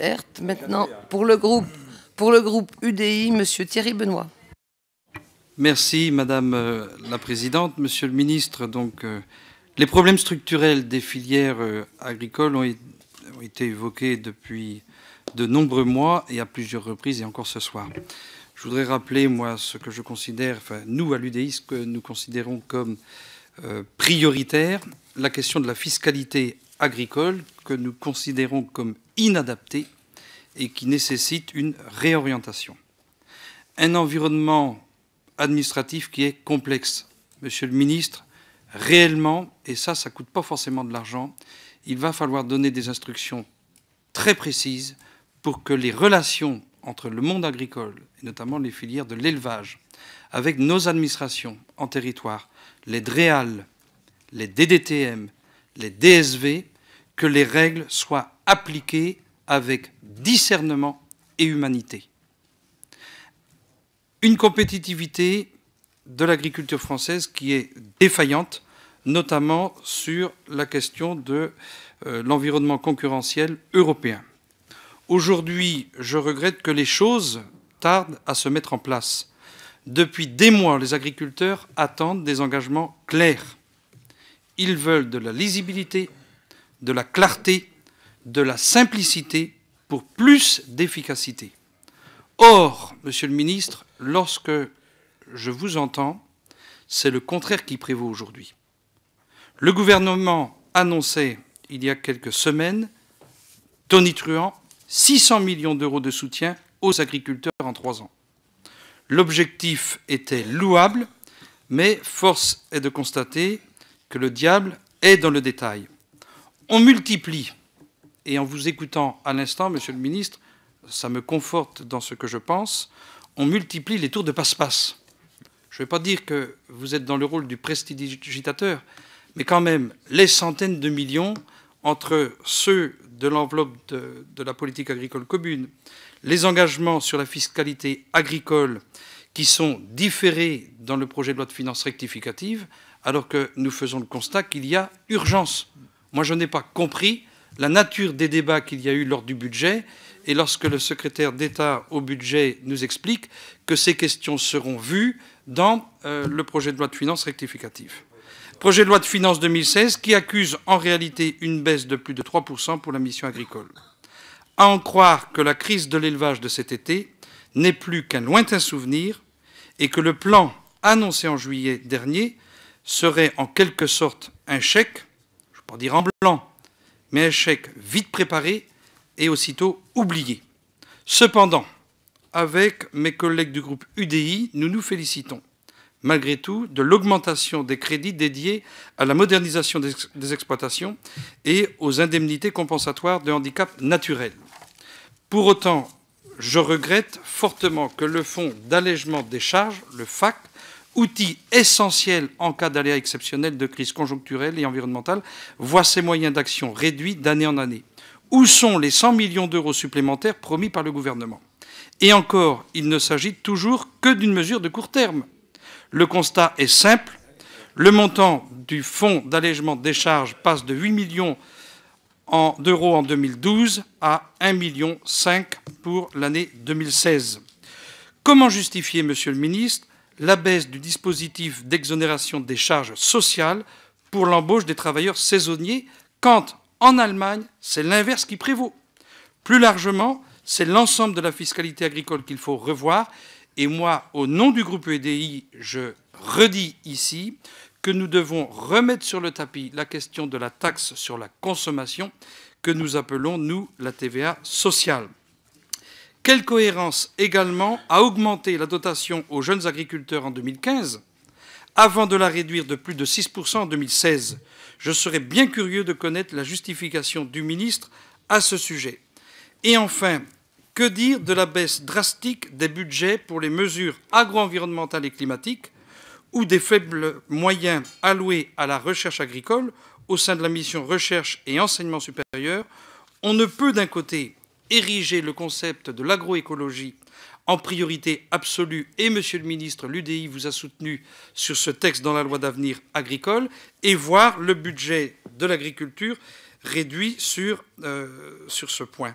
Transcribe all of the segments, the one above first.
Euh, maintenant, pour le groupe, pour le groupe UDI, Monsieur Thierry Benoît. Merci, Madame euh, la Présidente, Monsieur le Ministre. Donc, euh, les problèmes structurels des filières agricoles ont, été évoqués depuis de nombreux mois et à plusieurs reprises, et encore ce soir. Je voudrais rappeler, moi, ce que je considère, enfin, nous, à l'UDI, ce que nous considérons comme prioritaire, la question de la fiscalité agricole, que nous considérons comme inadapté et qui nécessite une réorientation. Un environnement administratif qui est complexe. Monsieur le ministre, réellement, et ça, ça ne coûte pas forcément de l'argent, il va falloir donner des instructions très précises pour que les relations entre le monde agricole, et notamment les filières de l'élevage, avec nos administrations en territoire, les DREAL, les DDTM, les DSV, que les règles soient appliquées avec discernement et humanité. Une compétitivité de l'agriculture française qui est défaillante, notamment sur la question de euh, l'environnement concurrentiel européen. Aujourd'hui, je regrette que les choses tardent à se mettre en place. Depuis des mois, les agriculteurs attendent des engagements clairs. Ils veulent de la lisibilité de la clarté, de la simplicité pour plus d'efficacité. Or, Monsieur le ministre, lorsque je vous entends, c'est le contraire qui prévaut aujourd'hui. Le gouvernement annonçait il y a quelques semaines, tonitruant, 600 millions d'euros de soutien aux agriculteurs en trois ans. L'objectif était louable, mais force est de constater que le diable est dans le détail. On multiplie. Et en vous écoutant à l'instant, Monsieur le Ministre, ça me conforte dans ce que je pense. On multiplie les tours de passe-passe. Je ne vais pas dire que vous êtes dans le rôle du prestidigitateur, mais quand même, les centaines de millions entre ceux de l'enveloppe de, la politique agricole commune, les engagements sur la fiscalité agricole qui sont différés dans le projet de loi de finances rectificative, alors que nous faisons le constat qu'il y a urgence. Moi, je n'ai pas compris la nature des débats qu'il y a eu lors du budget et lorsque le secrétaire d'État au budget nous explique que ces questions seront vues dans euh, le projet de loi de finances rectificatif. Projet de loi de finances 2016 qui accuse en réalité une baisse de plus de 3% pour la mission agricole. À en croire que la crise de l'élevage de cet été n'est plus qu'un lointain souvenir et que le plan annoncé en juillet dernier serait en quelque sorte un chèque pour dire en blanc, mais un chèque vite préparé et aussitôt oublié. Cependant, avec mes collègues du groupe UDI, nous nous félicitons, malgré tout, de l'augmentation des crédits dédiés à la modernisation des, exploitations et aux indemnités compensatoires de handicap naturel. Pour autant, je regrette fortement que le fonds d'allègement des charges, le FAC, outil essentiel en cas d'aléas exceptionnels, de crise conjoncturelle et environnementale, voit ses moyens d'action réduits d'année en année. Où sont les 100 millions d'euros supplémentaires promis par le gouvernement Et encore, il ne s'agit toujours que d'une mesure de court terme. Le constat est simple. Le montant du fonds d'allègement des charges passe de 8 millions d'euros en 2012 à 1,5 million pour l'année 2016. Comment justifier, Monsieur le Ministre, la baisse du dispositif d'exonération des charges sociales pour l'embauche des travailleurs saisonniers, quand en Allemagne, c'est l'inverse qui prévaut. Plus largement, c'est l'ensemble de la fiscalité agricole qu'il faut revoir. Et moi, au nom du groupe EDI, je redis ici que nous devons remettre sur le tapis la question de la taxe sur la consommation que nous appelons, nous, la TVA sociale. Quelle cohérence également à augmenter la dotation aux jeunes agriculteurs en 2015 avant de la réduire de plus de 6% en 2016 Je serais bien curieux de connaître la justification du ministre à ce sujet. Et enfin, que dire de la baisse drastique des budgets pour les mesures agro-environnementales et climatiques ou des faibles moyens alloués à la recherche agricole au sein de la mission Recherche et enseignement supérieur On ne peut d'un côté ériger le concept de l'agroécologie en priorité absolue. Et Monsieur le ministre, l'UDI vous a soutenu sur ce texte dans la loi d'avenir agricole et voir le budget de l'agriculture réduit sur, euh, sur ce point.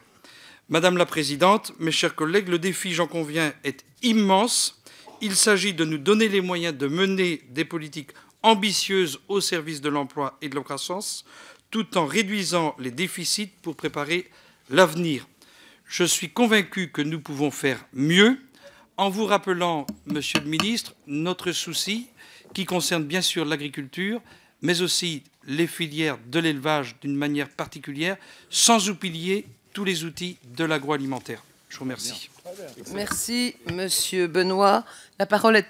Madame la Présidente, mes chers collègues, le défi, j'en conviens, est immense. Il s'agit de nous donner les moyens de mener des politiques ambitieuses au service de l'emploi et de la croissance, tout en réduisant les déficits pour préparer l'avenir. Je suis convaincu que nous pouvons faire mieux en vous rappelant, Monsieur le Ministre, notre souci qui concerne bien sûr l'agriculture, mais aussi les filières de l'élevage d'une manière particulière, sans oublier tous les outils de l'agroalimentaire. Je vous remercie. Merci, Monsieur Benoît. La parole est à